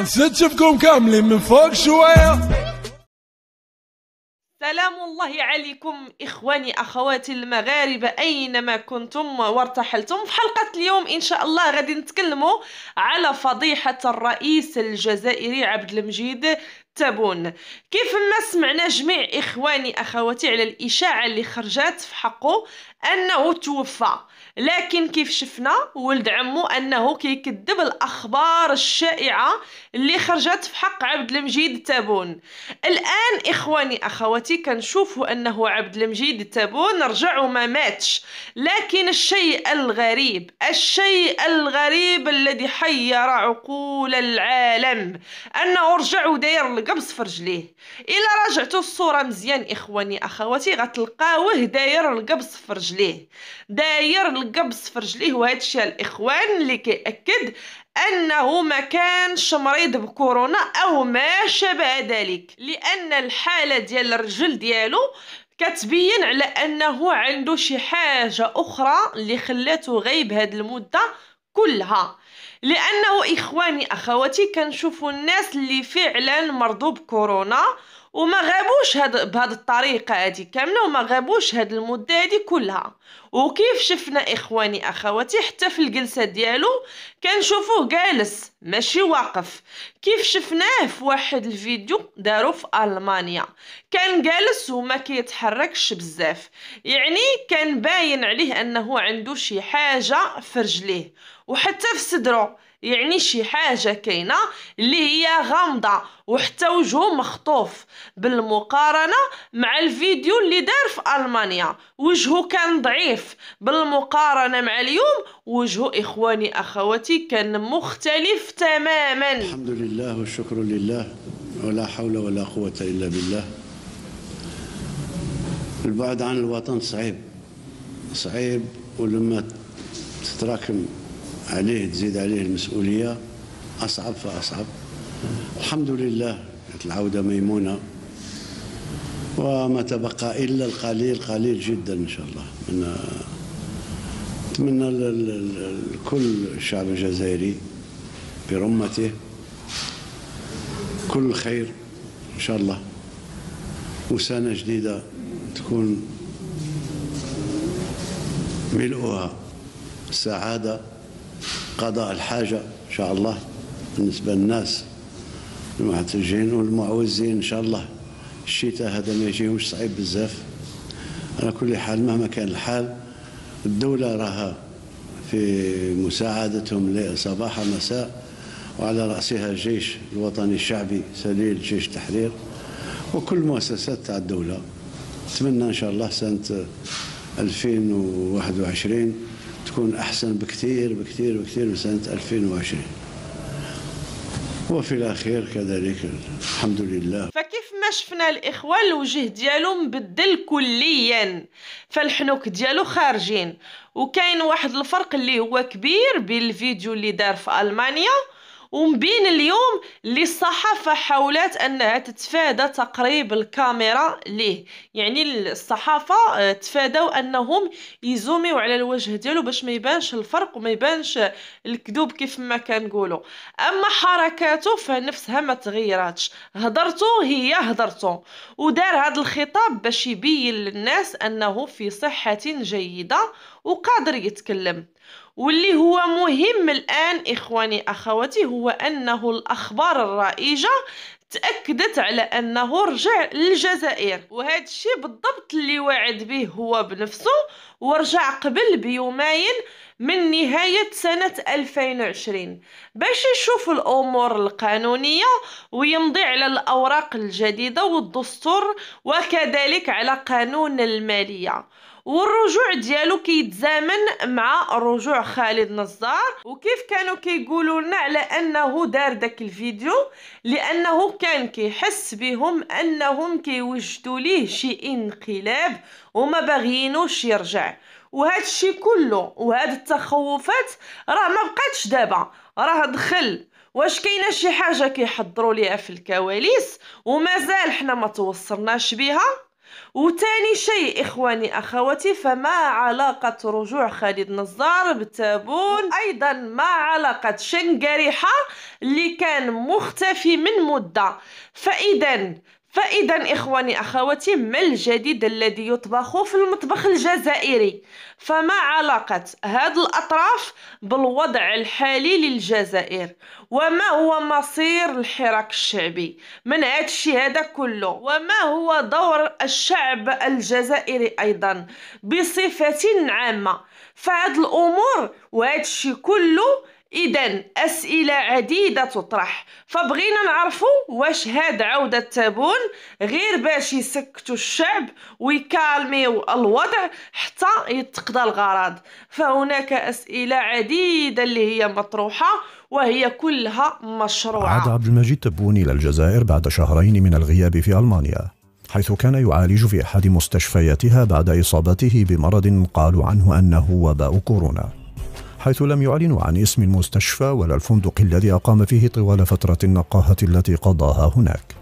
نسيت شفكم كاملين من فوق شويه سلام الله عليكم إخواني أخواتي المغاربة أينما كنتم وارتحلتم في حلقة اليوم إن شاء الله غادي نتكلموا على فضيحة الرئيس الجزائري عبد المجيد تابون كيف ما سمعنا جميع إخواني أخواتي على الإشاعة اللي خرجت في حقه أنه توفى لكن كيف شفنا ولد عمو انه كيكذب الاخبار الشائعه اللي خرجت في حق عبد المجيد التابون الان اخواني اخواتي كنشوفوا انه عبد المجيد التابون رجع وما ماتش لكن الشيء الغريب الشيء الغريب الذي حير عقول العالم انه رجع وداير القبص في رجليه الا رجعتوا الصوره مزيان اخواني اخواتي غتلقاوه داير القبص في رجليه داير القبض في رجليه وهذا الشيء الاخوان اللي كيأكد انه ما كانش مريض بكورونا او ما شابه ذلك لان الحاله ديال الرجل ديالو كتبين على انه عنده شي حاجه اخرى اللي خلاته غايب هاد المده كلها لانه اخواني اخواتي كنشوفوا الناس اللي فعلا مرضوا بكورونا وما غابوش هاد بهاد الطريقه هادي كامله وما غابوش هاد المده هادي كلها وكيف شفنا اخواني اخواتي حتى في الجلسه ديالو كنشوفوه جالس ماشي واقف كيف شفناه في واحد الفيديو دارو في المانيا كان جالس وما كيتحركش بزاف يعني كان باين عليه انه عنده شي حاجه في رجليه وحتى في صدره يعني شي حاجة كاينة اللي هي غامضة وحتى وجهه مخطوف بالمقارنة مع الفيديو اللي دار في ألمانيا وجهه كان ضعيف بالمقارنة مع اليوم وجهه إخواني أخواتي كان مختلف تماما الحمد لله والشكر لله ولا حول ولا قوة إلا بالله البعد عن الوطن صعيب صعيب ولما تتراكم عليه تزيد عليه المسؤولية أصعب فأصعب الحمد لله كانت العودة ميمونة وما تبقى إلا القليل قليل جدا إن شاء الله من أتمنى لكل الشعب الجزائري برمته كل خير إن شاء الله وسنة جديدة تكون ملؤها سعاده قضاء الحاجة إن شاء الله بالنسبة للناس المحتاجين والمعوزين إن شاء الله الشتاء هذا ما يجيهمش صعيب بزاف على كل حال مهما كان الحال الدولة راها في مساعدتهم صباح مساء وعلى رأسها الجيش الوطني الشعبي سليل جيش التحرير وكل مؤسسات تاع الدولة نتمنى إن شاء الله سنة 2021 تكون أحسن بكثير بكثير بكثير من سنة 2020 وفي الأخير كذلك الحمد لله فكيف ما شفنا الإخوة الوجه ديالو مبدل كليا فالحنوك ديالو خارجين وكاين واحد الفرق اللي هو كبير بين الفيديو اللي دار في ألمانيا ومبين بين اليوم اللي الصحافة حاولت أنها تتفادى تقريب الكاميرا ليه يعني الصحافة آه، تفادوا أنهم يزوميو على الوجه ديالو باش ما يبانش الفرق وما يبانش الكذوب كيف ما قولو. أما حركاته فنفسها ما تغيراتش هضرته هي هضرته ودار هذا الخطاب باش يبين للناس أنه في صحة جيدة وقادر يتكلم واللي هو مهم الآن إخواني أخواتي هو أنه الأخبار الرائجة تأكدت على أنه رجع للجزائر وهذا الشيء بالضبط اللي وعد به هو بنفسه ورجع قبل بيومين من نهاية سنة 2020 باش يشوف الأمور القانونية ويمضي على الأوراق الجديدة والدستور وكذلك على قانون المالية والرجوع ديالو كيتزامن مع رجوع خالد نزار وكيف كانوا كيقولوا لنا على انه دار داك الفيديو لانه كان كيحس بهم انهم كيوجدوا ليه شي انقلاب وما باغيينوش يرجع وهذا الشيء كله وهاد التخوفات راه ما بقاتش دابا راه دخل واش كاينه شي حاجه كيحضروا ليها في الكواليس ومازال حنا ما توصلناش بها وثاني شيء إخواني أخواتي فما علاقة رجوع خالد نزار بالتابون أيضا ما علاقة شنقريحة اللي كان مختفي من مدة فإذا فاذا اخواني اخواتي ما الجديد الذي يطبخ في المطبخ الجزائري فما علاقه هذه الاطراف بالوضع الحالي للجزائر وما هو مصير الحراك الشعبي من هذا الشيء هذا كله وما هو دور الشعب الجزائري ايضا بصفه عامه فهاد الامور وهذا الشيء كله اذا اسئله عديده تطرح فبغينا نعرفوا واش هاد عوده تابون غير باش يسكتوا الشعب ويكالميو الوضع حتى يتقضى الغرض فهناك اسئله عديده اللي هي مطروحه وهي كلها مشروعه عاد عبد المجيد تبون الى الجزائر بعد شهرين من الغياب في المانيا حيث كان يعالج في احد مستشفياتها بعد اصابته بمرض قالوا عنه انه وباء كورونا حيث لم يعلنوا عن اسم المستشفى ولا الفندق الذي أقام فيه طوال فترة النقاهة التي قضاها هناك.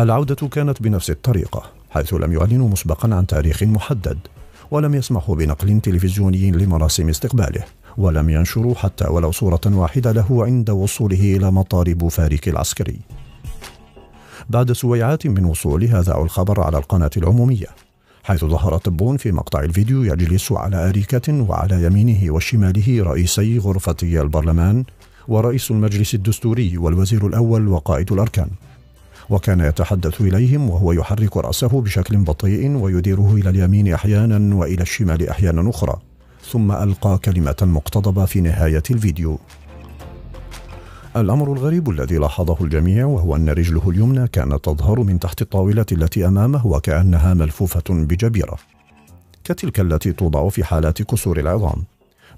العودة كانت بنفس الطريقة، حيث لم يعلنوا مسبقا عن تاريخ محدد، ولم يسمحوا بنقل تلفزيوني لمراسم استقباله، ولم ينشروا حتى ولو صورة واحدة له عند وصوله إلى مطار بوفارك العسكري. بعد سويعات من وصول هذا الخبر على القناة العمومية حيث ظهر طب في مقطع الفيديو يجلس على أريكة وعلى يمينه وشماله رئيسي غرفتي البرلمان ورئيس المجلس الدستوري والوزير الأول وقائد الأركان وكان يتحدث إليهم وهو يحرك رأسه بشكل بطيء ويديره إلى اليمين أحيانا وإلى الشمال أحيانا أخرى ثم ألقى كلمة مقتضبة في نهاية الفيديو الأمر الغريب الذي لاحظه الجميع وهو أن رجله اليمنى كانت تظهر من تحت الطاولة التي أمامه وكأنها ملفوفة بجبيرة كتلك التي توضع في حالات كسور العظام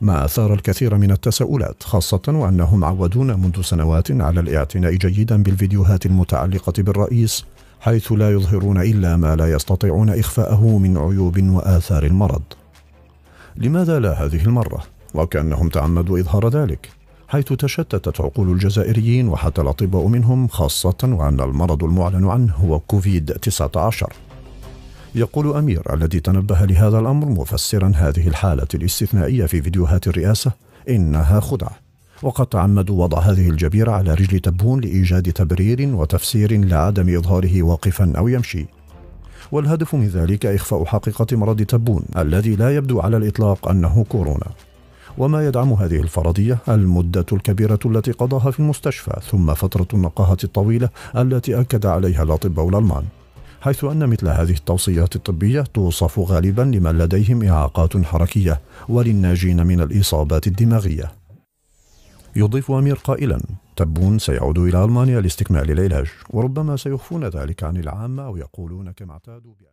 ما أثار الكثير من التساؤلات خاصة وأنهم عودون منذ سنوات على الاعتناء جيدا بالفيديوهات المتعلقة بالرئيس حيث لا يظهرون إلا ما لا يستطيعون إخفاءه من عيوب وآثار المرض لماذا لا هذه المرة؟ وكأنهم تعمدوا إظهار ذلك حيث تشتتت عقول الجزائريين وحتى الأطباء منهم خاصة وأن المرض المعلن عنه هو كوفيد 19 يقول أمير الذي تنبه لهذا الأمر مفسرا هذه الحالة الاستثنائية في فيديوهات الرئاسة إنها خدعة وقد تعمدوا وضع هذه الجبيرة على رجل تبون لإيجاد تبرير وتفسير لعدم إظهاره واقفا أو يمشي والهدف من ذلك إخفاء حقيقة مرض تبون الذي لا يبدو على الإطلاق أنه كورونا وما يدعم هذه الفرضية المدة الكبيرة التي قضاها في المستشفى ثم فترة النقاهة الطويلة التي أكد عليها الأطباء الألمان حيث أن مثل هذه التوصيات الطبية توصف غالبا لمن لديهم إعاقات حركية وللناجين من الإصابات الدماغية يضيف أمير قائلا تبون سيعود إلى ألمانيا لاستكمال العلاج وربما سيخفون ذلك عن العامة ويقولون كما اعتادوا بأن